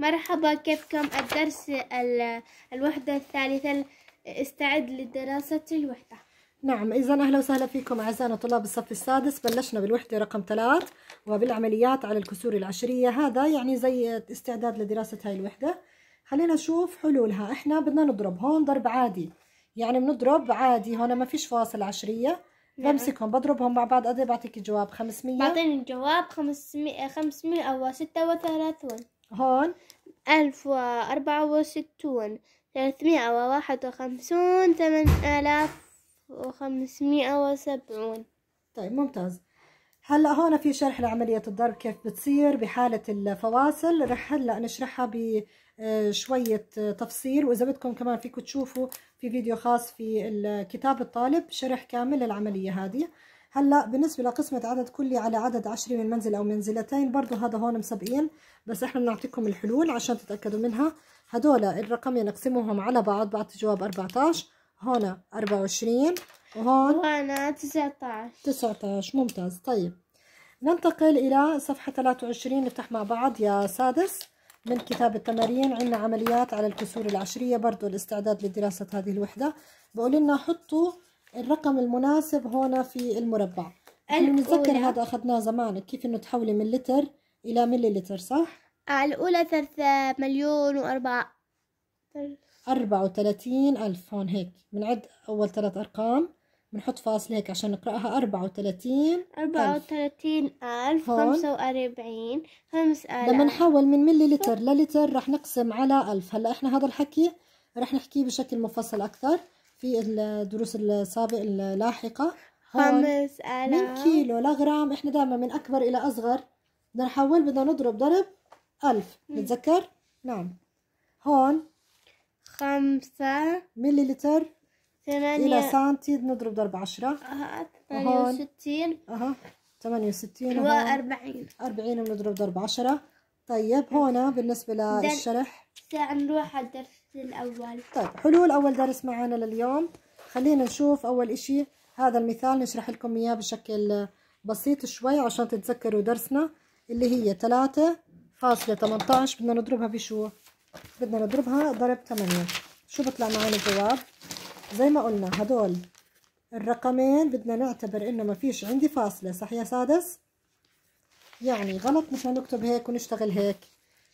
مرحبا كيفكم الدرس الوحدة الثالثة استعد لدراسة الوحدة نعم إذا أهلا وسهلا فيكم أعزائنا طلاب الصف السادس بلشنا بالوحدة رقم ثلاث وبالعمليات على الكسور العشرية هذا يعني زي استعداد لدراسة هاي الوحدة خلينا نشوف حلولها إحنا بدنا نضرب هون ضرب عادي يعني بنضرب عادي هون ما فيش فواصل عشرية نعم. بمسكهم بضربهم مع بعض قد بعطيك جواب 500 بعطيني الجواب 500 وثلاثون هون ألف وأربعة وستون ثلاثمائة وواحد وخمسون ثمان آلاف وخمسمائة وسبعون طيب ممتاز هلا هون في شرح لعملية الضرب كيف بتصير بحالة الفواصل رح هلا نشرحها بشوية آه، آه، تفصيل وإذا بدكم كمان فيكم تشوفوا في فيديو خاص في كتاب الطالب شرح كامل للعملية هذه هلا بالنسبه لقسمه عدد كلي على عدد عشري من منزل او منزلتين برضه هذا هون مسابقين بس احنا بنعطيكم الحلول عشان تتاكدوا منها هدول الرقمين نقسمهم على بعض بعطي جواب 14 هون 24 وهون هون 19 19 ممتاز طيب ننتقل الى صفحه 23 نفتح مع بعض يا سادس من كتاب التمارين عنا عمليات على الكسور العشرية برضه الاستعداد لدراسة هذه الوحدة بقول لنا حطوا الرقم المناسب هون في المربع نتذكر هذا أخذناه زمان كيف إنه تحولي من لتر إلى ملي لتر صح؟ الأولى ثلاثة مليون وأربعة أربعة وثلاثين ألف هون هيك بنعد أول ثلاث أرقام بنحط فاصل هيك عشان نقرأها أربعة وثلاثين أربعة وثلاثين ألف خمسة وأربعين خمس آلاف لما نحول من ملي لتر للتر رح نقسم على ألف هلأ إحنا هذا الحكي رح نحكيه بشكل مفصل أكثر في الدروس السابقة اللاحقة خمس آلاف من كيلو لغرام إحنا دائما من أكبر إلى أصغر بدنا نحول بدنا نضرب ضرب ألف نتذكر؟ نعم هون خمسة ملي لتر ثمانية إلى سنتي نضرب ضرب عشرة أه ثمانية وستين أها ثمانية وستين وأربعين أربعين بنضرب ضرب عشرة طيب هون بالنسبة للشرح نروح على الدرس الأول طيب حلول أول درس معنا لليوم خلينا نشوف أول إشي هذا المثال نشرح لكم إياه بشكل بسيط شوي عشان تتذكروا درسنا اللي هي ثلاثة فاصلة تمنتاش بدنا نضربها بشو بدنا نضربها ضرب تمانية شو بطلع معنا الجواب زي ما قلنا هدول الرقمين بدنا نعتبر إنه ما فيش عندي فاصلة صح يا سادس يعني غلط مثلا نكتب هيك ونشتغل هيك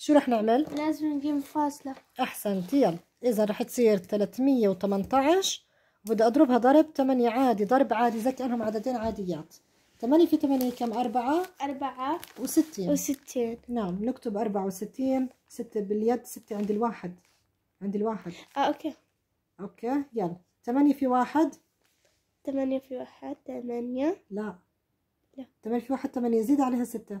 شو رح نعمل لازم نقيم فاصله احسنت يلا اذا رح تصير 318 وبدي اضربها ضرب 8 عادي ضرب عادي زي كانهم عددين عاديات 8 في 8 كم 4 4 و60 و60 نعم نكتب 64 6 باليد 6 عند الواحد عند الواحد اه اوكي اوكي يلا 8 في 1 8 في 1 8 لا لا 8 في 1 8 زيد عليها 6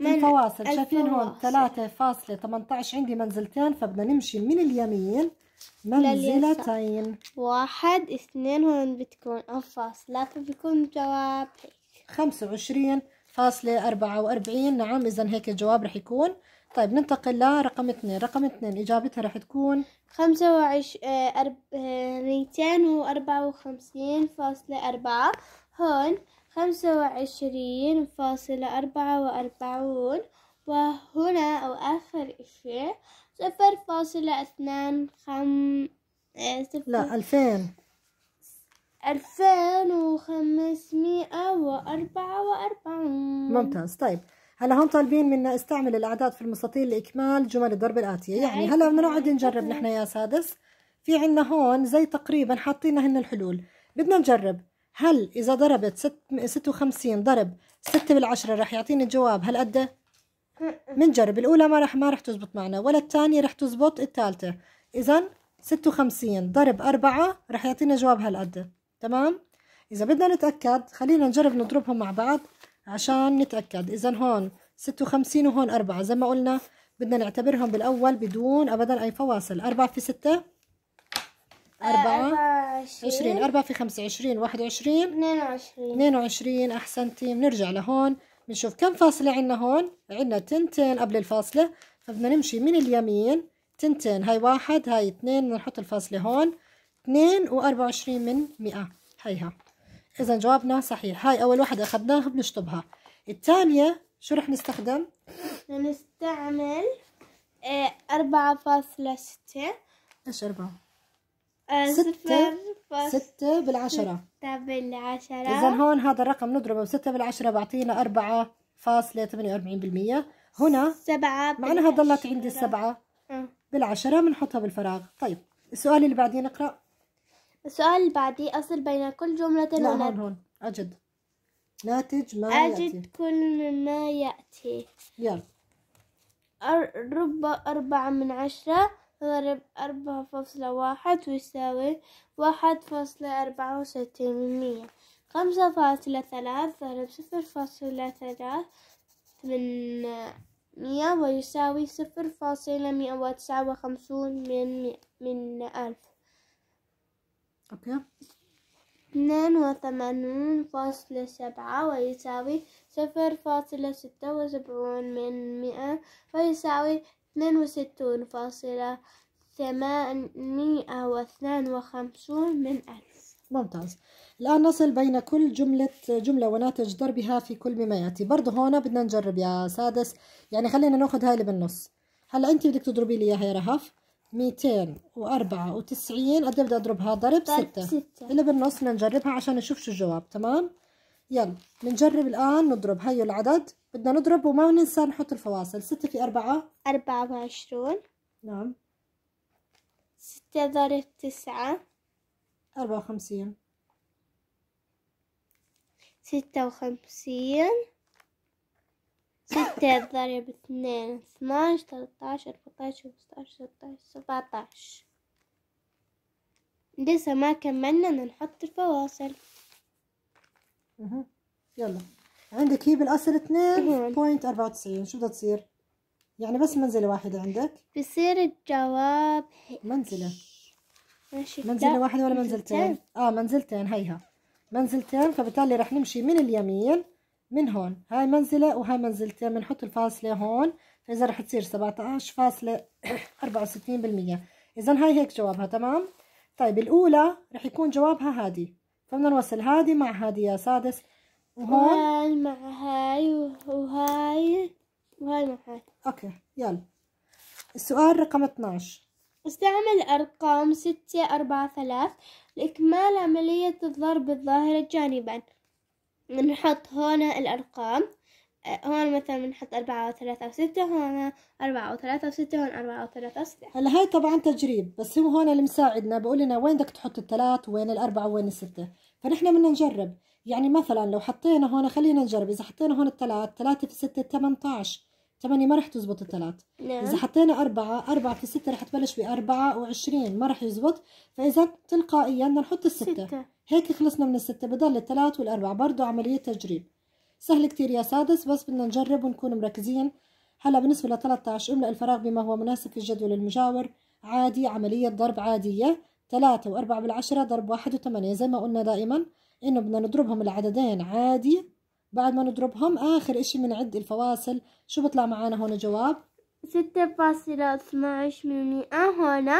الفواصل شايفين هون 3.18 عندي منزلتين فبدنا نمشي من اليمين منزلتين واحد اثنين هون بتكون الفاصلات وبيكون الجواب هيك وعشرين فاصلة أربعة وأربعين نعم إذا هيك الجواب رح يكون طيب ننتقل لرقم اثنين رقم اثنين إجابتها رح تكون خمسة وعش آه، آه، ميتين وأربعة وخمسين فاصلة أربعة هون خمسة وعشرين فاصلة أربعة وأربعون وهنا أو آخر شيء صفر فاصلة اثنان خم آه، صفر لا ألفين ألفين وخمسمائة وأربعة وأربعون ممتاز طيب هلا هون طالبين منا استعمل الأعداد في المستطيل لإكمال جمل الضرب الآتية يعني هلا بدنا نقعد نجرب نحن يا سادس في عنا هون زي تقريبا حاطين هن الحلول بدنا نجرب هل إذا ضربت ست ستة وخمسين ضرب ستة بالعشرة رح يعطيني الجواب هل قد منجرب الأولى ما رح ما رح تزبط معنا ولا الثانية رح تزبط الثالثة إذا ستة وخمسين ضرب أربعة رح يعطينا جواب هل قد تمام إذا بدنا نتأكد خلينا نجرب نضربهم مع بعض عشان نتأكد إذا هون ستة وخمسين وهون أربعة زي ما قلنا بدنا نعتبرهم بالأول بدون أبدا أي فواصل أربعة في ستة 24 4 في 25 21 22 22 احسنتي بنرجع لهون بنشوف كم فاصله عندنا هون عندنا تنتين قبل الفاصله فبدنا نمشي من اليمين تنتين هاي واحد هاي اثنين بنحط الفاصله هون 2 و24 من 100 هيها اذا جوابنا صحيح هاي اول واحده اخذناها بنشطبها الثانيه شو رح نستخدم نستعمل 4.6 آه، ايش 4 ستة ستة بالعشرة ستة بالعشرة إذا هون هذا الرقم نضربه بستة بالعشرة بعطينا أربعة فاصلة ثمانية وأربعين بالمية هنا سبعة معناها ضلت عندي السبعة بالعشرة بنحطها أه. بالفراغ طيب السؤال اللي بعدين نقرأ السؤال اللي بعدي أصل بين كل جملة لا ونت... هون هون أجد ناتج ما أجد يأتي أجد كل ما يأتي يلا رب أربعة من عشرة ضرب أربعة فاصلة واحد يساوي واحد فاصلة أربعة وستين من مية خمسة فاصلة ثلاث ضرب صفر فاصلة ثلاث من مية ويساوي صفر فاصلة مئة وتسعة وخمسون من من ألف أوكي اثنان وثمانون فاصلة سبعة ويساوي صفر فاصلة ستة وسبعون من مئة ويساوي اثنين وستون فاصلة ثمانمائة واثنان وخمسون من ألف ممتاز الآن نصل بين كل جملة جملة وناتج ضربها في كل مما يأتي برضه هون بدنا نجرب يا سادس يعني خلينا ناخذ هاي اللي بالنص هلا أنت بدك تضربي لي إياها يا رهف ميتين وأربعة وتسعين قد إيه بدي أضربها ضرب ستة. ستة اللي بالنص بدنا نجربها عشان نشوف شو الجواب تمام يلا بنجرب الآن نضرب هاي العدد بدنا نضرب وما ننسى نحط الفواصل ستة في أربعة أربعة وعشرون نعم ستة ضرب تسعة أربعة وخمسين ستة وخمسين ستة ضرب اثنين اثناش تلتاش اربعتاش خمستاش ستاش سبعتاش لسه ما كملنا نحط الفواصل اها يلا عندك هي بالاصل 2.94 إيه. شو بدها تصير؟ يعني بس منزلة واحدة عندك بصير الجواب منزلة منزلة واحدة ولا منزلتين. اه منزلتين هيها منزلتين فبالتالي رح نمشي من اليمين من هون هاي منزلة وهاي منزلتين بنحط الفاصلة هون فإذا رح تصير 17.64% إذا هاي هيك جوابها تمام؟ طيب الأولى رح يكون جوابها هادي فبدنا نوصل هادي مع هذه يا سادس وهون هاي مع هاي وهاي وهاي مع هاي اوكي يلا السؤال رقم 12 استعمل أرقام 6 4 3 لإكمال عملية الضرب الظاهرة جانبا نحط هنا الأرقام هون مثلا بنحط أربعة وثلاثة وستة هون أربعة وثلاثة وستة هون أربعة وثلاثة وستة هلا هاي طبعا تجريب بس هو هون اللي مساعدنا بقول لنا وين بدك تحط الثلاث وين الأربعة وين الستة فنحن بدنا نجرب يعني مثلا لو حطينا هون خلينا نجرب إذا حطينا هون الثلاث ثلاثة في ستة 18 ثمانية ما رح تزبط الثلاث نعم. إذا حطينا أربعة أربعة في ستة رح تبلش بأربعة وعشرين ما رح يزبط فإذا تلقائيا بدنا نحط الستة ستة. هيك خلصنا من الستة بضل الثلاث والأربعة برضو عملية تجريب سهل كتير يا سادس بس بدنا نجرب ونكون مركزين هلا بالنسبة ل 13 املأ الفراغ بما هو مناسب في الجدول المجاور عادي عملية ضرب عادية 3 و4 بالعشرة ضرب 1 و8 زي ما قلنا دائما إنه بدنا نضربهم العددين عادي بعد ما نضربهم آخر إشي بنعد الفواصل شو بطلع معانا هون جواب؟ ستة فاصلة من مئة هون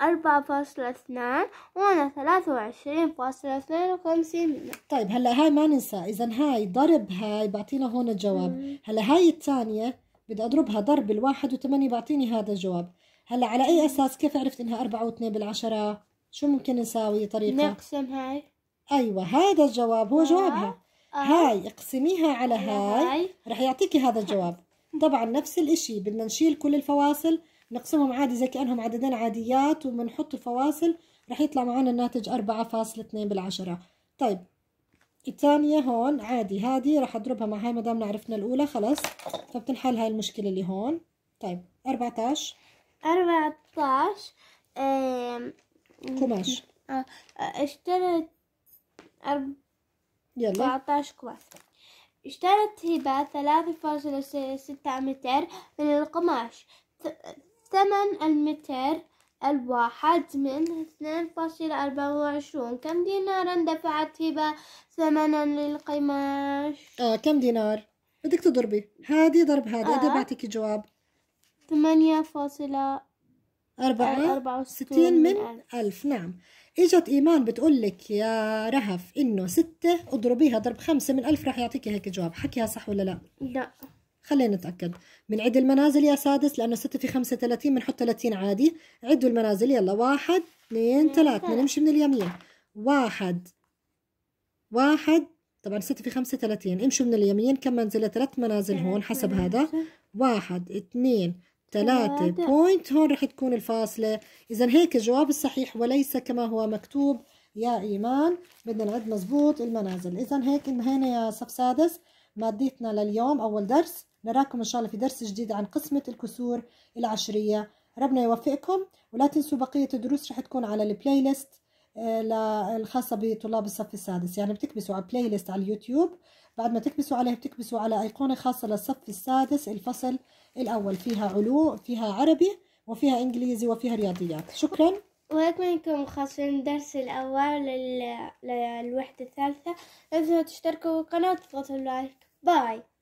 أربعة فاصلة اثنان وأنا ثلاثة وعشرين فاصلة اثنين وخمسين طيب هلا هاي ما ننسى إذا هاي ضرب هاي بعطينا هون الجواب هلا هاي الثانية بدي أضربها ضرب الواحد وثمانية بعطيني هذا الجواب هلا على أي أساس كيف عرفت إنها أربعة واثنين بالعشرة شو ممكن نساوي طريقة نقسم هاي أيوة هذا الجواب هو آه. جوابها آه. هاي اقسميها على هاي, هاي. رح يعطيكي هذا الجواب طبعا نفس الاشي بدنا نشيل كل الفواصل نقسمهم عادي زي كأنهم عددين عاديات وبنحط الفواصل رح يطلع معنا الناتج أربعة فاصل اثنين بالعشرة طيب الثانية هون عادي هذه رح أضربها مع هاي ما عرفنا الأولى خلص فبتنحل هاي المشكلة اللي هون طيب اربعة عشر اه قماش آه، اشترت أرب... يلا قماش اشترت هبة ثلاثة فاصلة ستة متر من القماش ثمن المتر الواحد من اثنين فاصل أربعة وعشرون كم دينارا دفعت هبة ثمنا للقماش آه كم دينار بدك تضربي هذه ضرب هذا آه. أنا جواب ثمانية فاصلة أربعة, أربعة وستين من ألف, ألف. نعم اجت ايمان بتقول لك يا رهف انه ستة اضربيها ضرب خمسة من ألف راح يعطيكي هيك جواب حكيها صح ولا لا لا خلينا نتأكد بنعد المنازل يا سادس لأنه ستة في خمسة ثلاثين بنحط ثلاثين عادي عدوا المنازل يلا واحد اثنين ثلاث نمشي من اليمين واحد واحد طبعا ستة في خمسة ثلاثين امشوا من اليمين كم منزلة ثلاث منازل هون حسب هذا واحد اثنين ثلاثة بوينت هون رح تكون الفاصلة إذا هيك الجواب الصحيح وليس كما هو مكتوب يا إيمان بدنا نعد مزبوط المنازل إذا هيك انهينا يا صف سادس مادتنا لليوم أول درس نراكم إن شاء الله في درس جديد عن قسمة الكسور العشرية ربنا يوفقكم ولا تنسوا بقية الدروس رح تكون على البلاي ليست آه، الخاصة بطلاب الصف السادس يعني بتكبسوا على بلاي ليست على اليوتيوب بعد ما تكبسوا عليها بتكبسوا على أيقونة خاصة للصف السادس الفصل الأول فيها علو فيها عربي وفيها إنجليزي وفيها رياضيات شكرا وهيك منكم خاصين الدرس الأول للوحدة الثالثة لا تنسوا تشتركوا بالقناة وتضغطوا اللايك باي